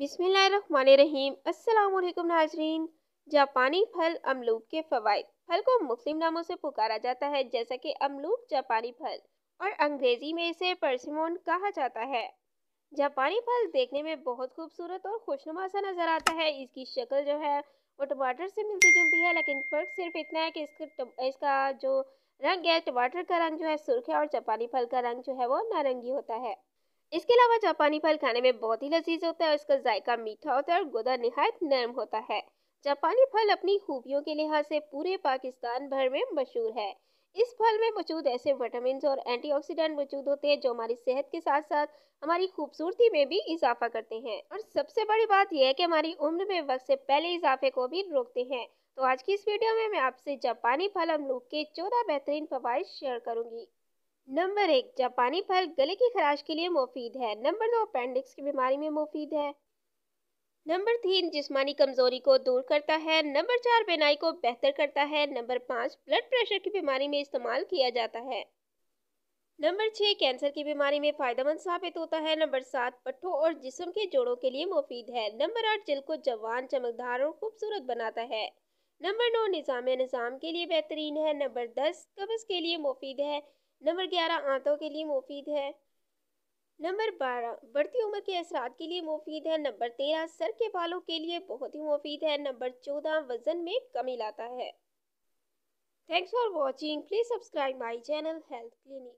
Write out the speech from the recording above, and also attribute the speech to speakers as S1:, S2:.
S1: बिसमीम अल्लाम नाजरीन जापानी फल अमलूक के फ़वाद फल को मुस्लिम नामों से पुकारा जाता है जैसा कि अमलूक जापानी फल और अंग्रेज़ी में इसे परसिमोन कहा जाता है जापानी फल देखने में बहुत खूबसूरत और खुशनुमा सा नज़र आता है इसकी शक्ल जो है वो टमाटर से मिलती जुलती है लेकिन फ़र्क सिर्फ इतना है कि इसका इसका जो रंग है टमाटर का रंग जो है सुर्ख है और जापानी फल का रंग जो है वो नारंगी होता है इसके अलावा जापानी फल खाने में बहुत ही लजीज होता है और इसका जायका मीठा होता है और गुदा नहायत नरम होता है जापानी फल अपनी खूबियों के लिहाज से पूरे पाकिस्तान भर में मशहूर है इस फल में मौजूद ऐसे विटामिन और एंटीऑक्सीडेंट मौजूद होते हैं जो हमारी सेहत के साथ साथ हमारी खूबसूरती में भी इजाफा करते हैं और सबसे बड़ी बात यह है कि हमारी उम्र में वक्त से पहले इजाफे को भी रोकते हैं तो आज की इस वीडियो में मैं आपसे जापानी फल अमलूक के चौदह बेहतरीन फवाद शेयर करूंगी नंबर एक जापानी फल गले की खराश के लिए मुफीद है नंबर दो अपेंडिक्स की बीमारी में मुफीद है नंबर तीन जिस्मानी कमजोरी को दूर करता है नंबर चार बेनाई को बेहतर करता है नंबर पाँच ब्लड प्रेशर की बीमारी में इस्तेमाल किया जाता है नंबर छः कैंसर की बीमारी में फ़ायदेमंद साबित होता है नंबर सात पट्ठों और जिसम के जोड़ों के लिए मुफीद है नंबर आठ दिल को जवान चमकदार और खूबसूरत बनाता है नंबर नौ निज़ाम निज़ाम के लिए बेहतरीन है नंबर दस कब्ज़ के लिए मुफीद है नंबर ग्यारह आंतों के लिए मुफीद है नंबर बारह बढ़ती उम्र के असरात के लिए मुफीद है नंबर तेरह सर के बालों के लिए बहुत ही मुफीद है नंबर चौदह वजन में कमी लाता है thanks for watching please subscribe my channel health clinic